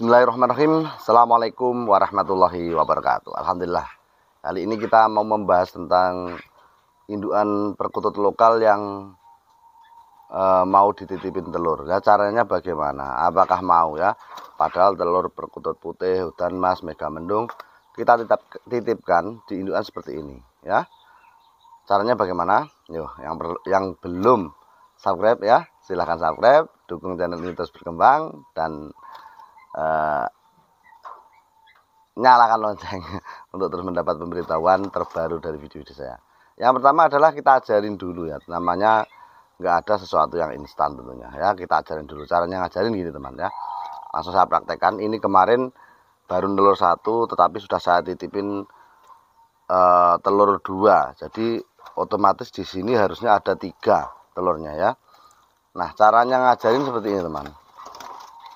Bismillahirrahmanirrahim. Assalamualaikum warahmatullahi wabarakatuh. Alhamdulillah. Kali ini kita mau membahas tentang induan perkutut lokal yang e, mau dititipin telur. Ya caranya bagaimana? Apakah mau ya? Padahal telur perkutut putih, hutan mas, Mega Mendung kita tetap titipkan di induan seperti ini, ya. Caranya bagaimana? Yo, yang ber, yang belum subscribe ya, silahkan subscribe, dukung channel ini terus berkembang dan Eh, nyalakan lonceng untuk terus mendapat pemberitahuan terbaru dari video-video saya. Yang pertama adalah kita ajarin dulu ya, namanya nggak ada sesuatu yang instan tentunya ya kita ajarin dulu caranya ngajarin gini teman ya langsung saya praktekkan ini kemarin baru telur satu tetapi sudah saya titipin uh, telur dua jadi otomatis di sini harusnya ada tiga telurnya ya nah caranya ngajarin seperti ini teman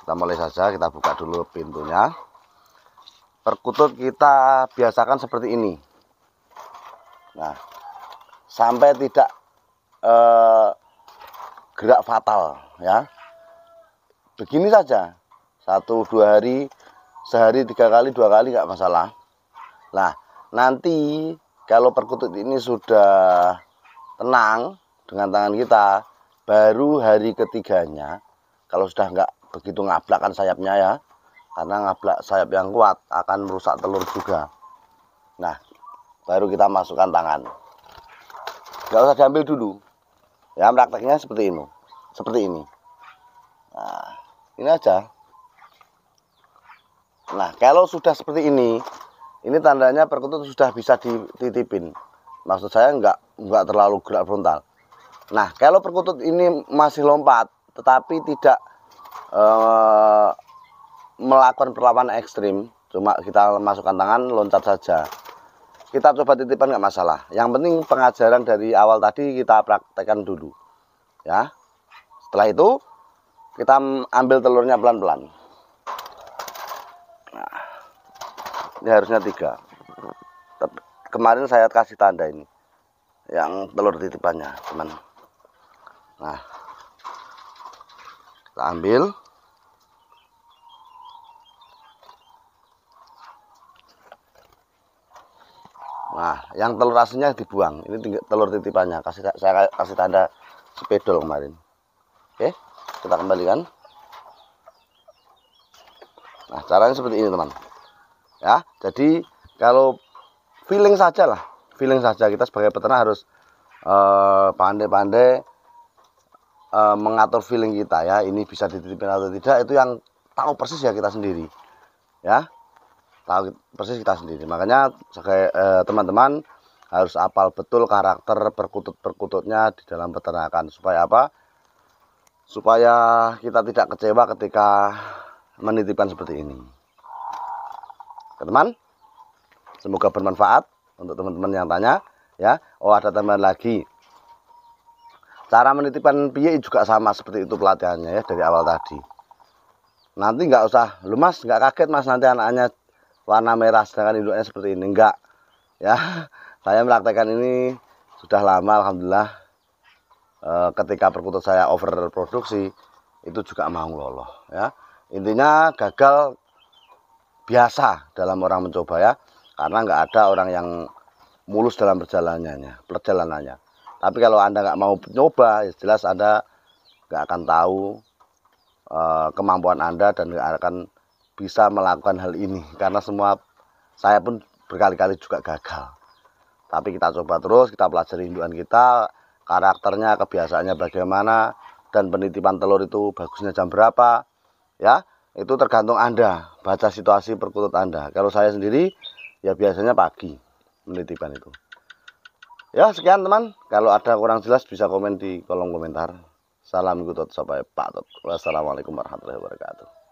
kita mulai saja kita buka dulu pintunya perkutut kita biasakan seperti ini nah sampai tidak eh, gerak fatal ya begini saja satu dua hari sehari tiga kali dua kali nggak masalah nah nanti kalau perkutut ini sudah tenang dengan tangan kita baru hari ketiganya kalau sudah nggak begitu ngablakkan sayapnya ya karena ngablak sayap yang kuat akan merusak telur juga nah baru kita masukkan tangan Gak usah diambil dulu ya prakteknya seperti ini seperti ini nah ini aja nah kalau sudah seperti ini ini tandanya perkutut sudah bisa dititipin maksud saya nggak nggak terlalu gerak frontal nah kalau perkutut ini masih lompat tetapi tidak Eh, melakukan perlawanan ekstrim cuma kita masukkan tangan loncat saja kita coba titipan nggak masalah yang penting pengajaran dari awal tadi kita praktekkan dulu ya setelah itu kita ambil telurnya pelan-pelan nah, ini harusnya tiga kemarin saya kasih tanda ini yang telur titipannya teman nah kita ambil Nah, yang telur aslinya dibuang. Ini telur titipannya. Kasih saya kasih tanda spedol kemarin. Oke, kita kembalikan. Nah, caranya seperti ini, teman. Ya, jadi kalau feeling saja lah, feeling saja kita sebagai peternak harus eh, pandai-pandai uh, uh, mengatur feeling kita ya. Ini bisa dititipin atau tidak itu yang tahu persis ya kita sendiri. Ya, tahu persis kita sendiri makanya sebagai eh, teman-teman eh, harus apal betul karakter perkutut-perkututnya di dalam peternakan supaya apa supaya kita tidak kecewa ketika menitipkan seperti ini teman semoga bermanfaat untuk teman-teman yang tanya ya oh ada teman lagi cara menitipkan piye juga sama seperti itu pelatihannya ya dari awal tadi nanti nggak usah lu mas nggak kaget mas nanti anaknya warna merah sedangkan induknya seperti ini enggak ya saya melaktekan ini sudah lama alhamdulillah e, ketika perkutut saya overproduksi itu juga mau loloh ya intinya gagal biasa dalam orang mencoba ya karena enggak ada orang yang mulus dalam perjalanannya perjalanannya tapi kalau anda enggak mau nyoba ya jelas anda enggak akan tahu e, kemampuan anda dan nggak akan bisa melakukan hal ini karena semua saya pun berkali-kali juga gagal. Tapi kita coba terus, kita pelajari induan kita, karakternya, kebiasaannya bagaimana, dan penitipan telur itu bagusnya jam berapa, ya itu tergantung Anda, baca situasi perkutut Anda. Kalau saya sendiri, ya biasanya pagi penitipan itu. Ya sekian teman, kalau ada kurang jelas bisa komen di kolom komentar. Salam Kutut sampai patut Wassalamualaikum warahmatullahi wabarakatuh.